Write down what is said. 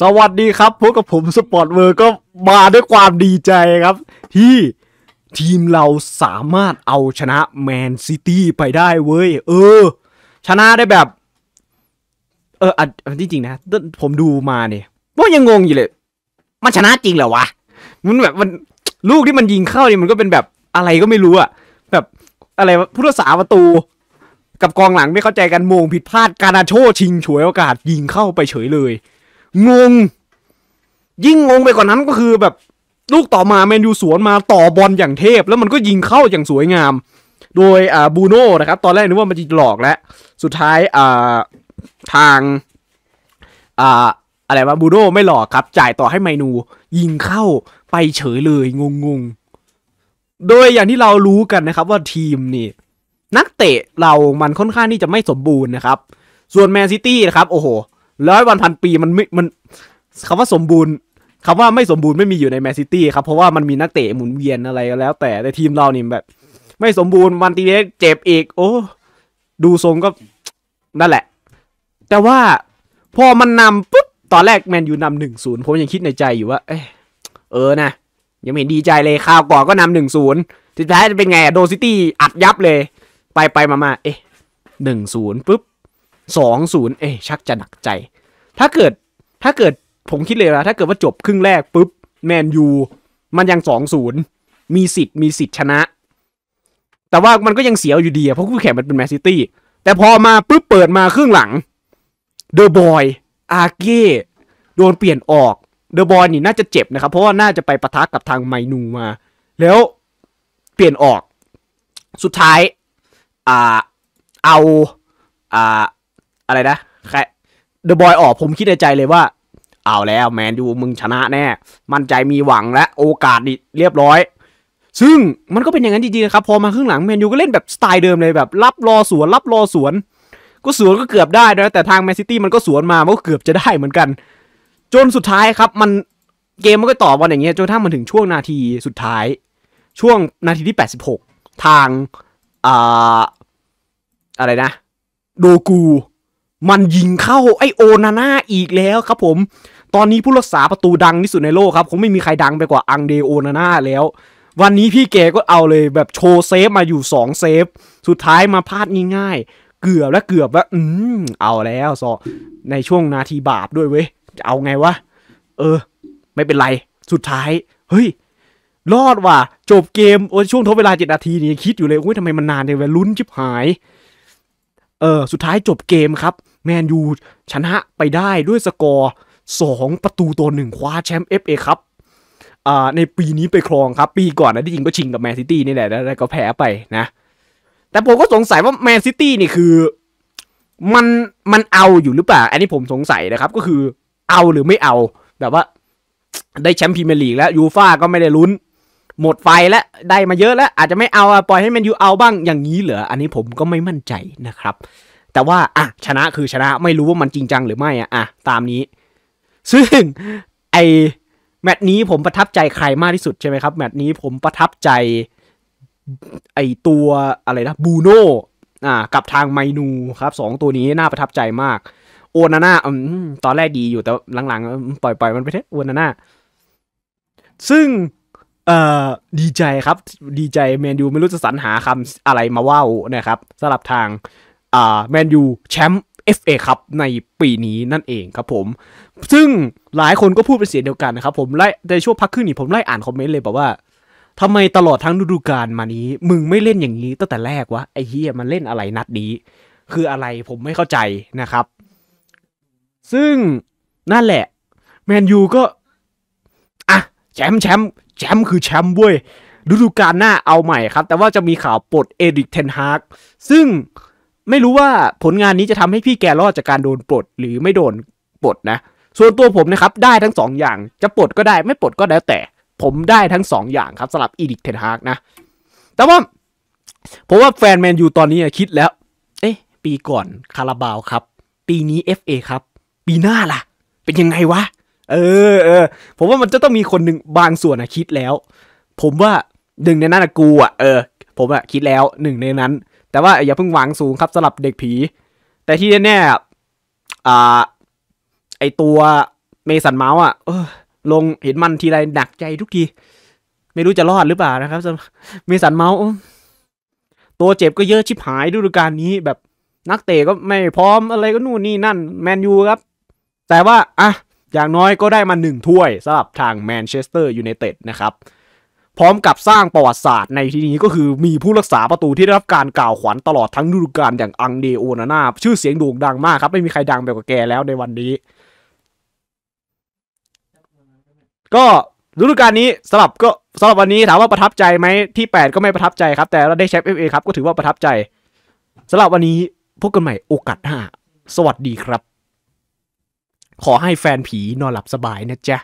สวัสดีครับพวกกับผมสปอร์ตเวอร์ก็มาด้วยความดีใจครับ ที่ทีมเราสามารถเอาชนะแมนซิตี้ไปได้เว้ย เออ ชนะได้แบบ เอออันที่จริงนะผมดูมาเนี่ย ว่ายังงงอยู่เลยมันชนะจริงเหรอวะ มันแบบมันลูกที่มันยิงเข้าเนี่ย มันก็เป็นแบบอะไรก็ไม่รู้อะแบบอะไรพูทธศษาประตู กับกองหลังไม่เข้าใจกันมงผิดพลาดการาโชชิงฉวยโอกาสยิงเข้าไปเฉยเลยงงยิ่งงงไปกว่านนั้นก็คือ แบบลูกต่อมา แมนยูสวนมาต่อบอลอย่างเทพ แล้วมันก็ยิงเข้าอย่างสวยงาม โดยอ่าบูโน่นะครับ ตอนแรกนึกว่ามันจะหลอกแล้ว สุดท้ายอ่าทางอ่าอะไรวะบูโน่ไม่หลอกครับ จ่ายต่อให้ไมนู ยิงเข้าไปเฉยเลย งงงโดยอย่างที่เรารู้กันนะครับว่าทีมนี่ นักเตะเรามันค่อนข้างที่จะไม่สมบูรณ์นะครับ ส่วนแมนซิตี้นะครับโอ้โหร้อยวันพันปีมันมมันคำว่าสมบูรณ์คำว่าไม่สมบูรณ์ไม่มีอยู่ในแมนซิตี้ครับเพราะว่ามันมีนักเตะหมุนเวียนอะไรก็แล้วแต่แต่ทีมเรานี่แบบ ไม่สมบูรณ์วันตีเจ็บอีกโอ้ดูทรงก็นั่นแหละ แต่ว่าพอมันนำปุ๊บตอนแรกแมนยูนำหนึ่งศูนย์ผมยังคิดในใจอยู่ว่า เออเออนะยังเห็นดีใจเลยข่าวก่อนก็นำหนึ่งศูนย์สุดท้ายจะเป็นไงโดซิตี้อัดยับเลย ไปไปมามาเอ๊ะหนึ่งศูนย์ปุ๊บ2์เอ๊ชักจะหนักใจ ถ้าเกิดถ้าเกิดผมคิดเลยนะถ้าเกิดว่าจบครึ่งแรกปุ๊บ แมนยูมันยังสองศูนย์มีสิทธิ์มีสิทธิ์ชนะ แต่ว่ามันก็ยังเสียอยู่ดีเพราะคู่แข่งมันเป็นแมนซิตี้ แต่พอมาปุ๊บเปิดมาครึ่งหลังเดอะบอยอาเก้โดนเปลี่ยนออกเดอะบอยนี่น่าจะเจ็บนะครับเพราะว่าน่าจะไปปะทะกับทางไมนูมา แล้วเปลี่ยนออก สุดท้ายอ่าเอาอ่าอะไรนะแค่เดอะบอยออกผมคิดในใจเลยว่า เอาแล้วแมนยูมึงชนะแน่ มั่นใจมีหวังและโอกาสดีเรียบร้อย ซึ่งมันก็เป็นอย่างนั้นจริงๆนะครับพอมาครึ่งหลังแมนยูก็เล่นแบบสไตล์เดิมเลยแบบรับรอสวน รับรอสวน ก็สวนก็เกือบได้นะแต่ทางแมนซิตี้มันก็สวนมา มันก็เกือบจะได้เหมือนกัน จนสุดท้ายครับ มันเกมมันก็ต่อบอลอย่างเงี้ยจนท้ามันถึงช่วงนาทีสุดท้าย ช่วงนาทีที่ 86 ทางอ่าอะไรนะโดกูมันยิงเข้าไอโอนาน่าอีกแล้วครับผม ตอนนี้ผู้รักษาประตูดังที่สุดในโลกครับคงไม่มีใครดังไปกว่าอังเดโอนาน่าแล้ว วันนี้พี่แกก็เอาเลยแบบโชว์เซฟมาอยู่2เซฟ สุดท้ายมาพลาดง่ายๆเกือบและเกือบว่าอืมเอาแล้วซอในช่วงนาทีบาปด้วยเว้ยจะเอาไงวะเออ ไม่เป็นไรสุดท้ายเฮ้ย รอดว่ะ จบเกม โอ้ช่วงทดเวลาเจ็ดนาทีนี่คิดอยู่เลยโอ้ยทำไมมันนานเลยเลยลุ้นชิบหายเออสุดท้ายจบเกมครับแมนยูชนะไปได้ด้วยสกอร์ 2 ประตูตัวหนึ่งคว้าแชมป์เอฟเอครับในปีนี้ไปครองครับ ปีก่อนนะ ที่จริงก็ชิงกับแมนซิตี้นี่แหละแล้วก็แพ้ไปนะ แต่ผมก็สงสัยว่าแมนซิตี้นี่คือมันมันเอาอยู่หรือเปล่า อันนี้ผมสงสัยนะครับก็คือเอาหรือไม่เอาแบบว่าได้แชมป์พรีเมียร์ลีกแล้ว ยูฟ่าก็ไม่ได้ลุ้นหมดไฟแล้วได้มาเยอะแล้วอาจจะไม่เอาปล่อยให้มันยูเอาบ้างอย่างนี้เหรออันนี้ผมก็ไม่มั่นใจนะครับ แต่ว่า อ่ะชนะคือชนะไม่รู้ว่ามันจริงจังหรือไม่อ่ะ อ่ะตามนี้ ซึ่ง ไอแมตช์นี้ผมประทับใจใครมากที่สุดใช่ไหมครับ แมตช์นี้ผมประทับใจ ไอตัวอะไรนะบูโน่อ่ากับทางไมนูครับสองตัวนี้น่าประทับใจมากโอนาน่าตอนแรกดีอยู่แต่หลังๆปล่อย ๆ มันไปเถอะโอนาน่าซึ่งเอ่อดีใจครับดีใจแมนยูไม่รู้จะสรรหาคำอะไรมาว่านะครับสำหรับทางอ่าแมนยูแชมป์เอฟเอครับในปีนี้นั่นเองครับผม ซึ่งหลายคนก็พูดเป็นเสียงเดียวกันนะครับผมไล่ในช่วงพักครึ่งนี้ผมไล่อ่านคอมเมนต์เลยบอกว่าทำไมตลอดทั้งฤดูกาลมานี้ มึงไม่เล่นอย่างนี้ตั้งแต่แรกวะ ไอ้เฮียมันเล่นอะไรนัดนี้คืออะไรผมไม่เข้าใจนะครับ ซึ่งนั่นแหละแมนยูก็อ่ะแชมป์แชมป์แชมป์คือแชมป์เว้ยฤดูกาลหน้าเอาใหม่ครับ แต่ว่าจะมีข่าวปลดเอริกเทนฮากซึ่งไม่รู้ว่าผลงานนี้จะทำให้พี่แกรอดจากการโดนปลด หรือไม่โดนปลดนะ ส่วนตัวผมนะครับได้ทั้ง2ออย่างจะปลดก็ได้ไม่ปลดก็แล้วแต่ผมได้ทั้ง2ออย่างครับสำหรับอีดิกเทนฮากนะแต่ว่าผมว่าแฟนแมนยูตอนนี้คิดแล้ว เอ๊ะปีก่อนคาราบาวครับปีนี้ FA ครับ ปีหน้าล่ะ เป็นยังไงวะเออเออ ผมว่ามันจะต้องมีคนหนึ่งบางส่วนอะคิดแล้ว ผมว่าหนึ่งในนั้นอะกูอะเออ ผมอะคิดแล้วหนึ่งในนั้น แต่ว่าอย่าเพิ่งหวังสูงครับสลับเด็กผี แต่ที่แน่ๆอ่า ไอตัว เมสันเมาส์อะลงเห็นมันทีไรหนักใจทุกที ไม่รู้จะรอดหรือเปล่านะครับเมสันเมาส์ตัวเจ็บก็เยอะชิบหายดฤดูการนี้ แบบนักเตะก็ไม่พร้อมอะไรก็นู่นนี่นั่นแมนยูครับ แต่ว่าอ่ะอย่างน้อยก็ได้มา1ถ้วยสำหรับทางแมนเชสเตอร์ยูไนเต็ดนะครับ พร้อมกับสร้างประวัติศาสตร์ในที่นี้ก็คือมีผู้รักษาประตูที่ได้รับการกล่าวขวัญตลอดทั้งฤดูกาลอย่างอังเดโอนาน่าชื่อเสียงโด่งดังมากครับ ไม่มีใครดังไปกว่าแกแล้วในวันนี้ ก็ฤดูกาลนี้สำหรับก็สำหรับวันนี้ถามว่าประทับใจไหมที่ 8 ก็ไม่ประทับใจครับแต่เราได้แชมป์เอฟเอครับก็ถือว่าประทับใจสำหรับวันนี้พบกันใหม่โอกาสหน้าสวัสดีครับขอให้แฟนผีนอนหลับสบายนะจ๊ะ